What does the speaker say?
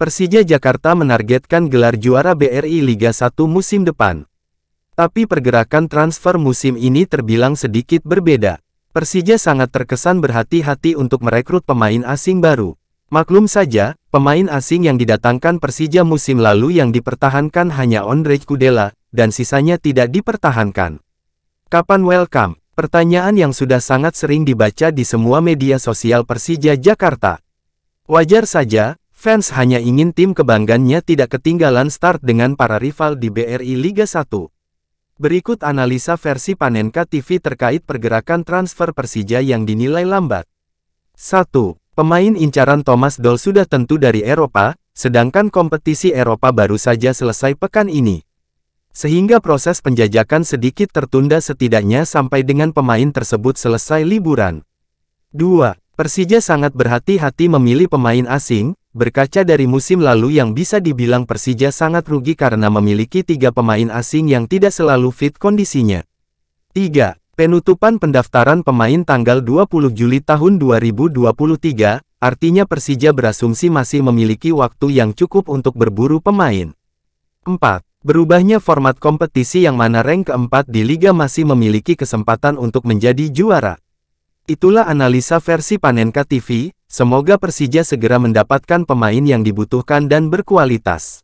Persija Jakarta menargetkan gelar juara BRI Liga 1 musim depan. Tapi pergerakan transfer musim ini terbilang sedikit berbeda. Persija sangat terkesan berhati-hati untuk merekrut pemain asing baru. Maklum saja, pemain asing yang didatangkan Persija musim lalu yang dipertahankan hanya Andre Kudela, dan sisanya tidak dipertahankan. Kapan welcome? Pertanyaan yang sudah sangat sering dibaca di semua media sosial Persija Jakarta. Wajar saja, Fans hanya ingin tim kebanggannya tidak ketinggalan start dengan para rival di BRI Liga 1. Berikut analisa versi Panenka TV terkait pergerakan transfer Persija yang dinilai lambat. 1. Pemain incaran Thomas Doll sudah tentu dari Eropa, sedangkan kompetisi Eropa baru saja selesai pekan ini. Sehingga proses penjajakan sedikit tertunda setidaknya sampai dengan pemain tersebut selesai liburan. 2. Persija sangat berhati-hati memilih pemain asing, Berkaca dari musim lalu yang bisa dibilang Persija sangat rugi karena memiliki tiga pemain asing yang tidak selalu fit kondisinya. 3. Penutupan pendaftaran pemain tanggal 20 Juli tahun 2023, artinya Persija berasumsi masih memiliki waktu yang cukup untuk berburu pemain. 4. Berubahnya format kompetisi yang mana rank keempat di Liga masih memiliki kesempatan untuk menjadi juara. Itulah analisa versi Panenka TV, Semoga Persija segera mendapatkan pemain yang dibutuhkan dan berkualitas.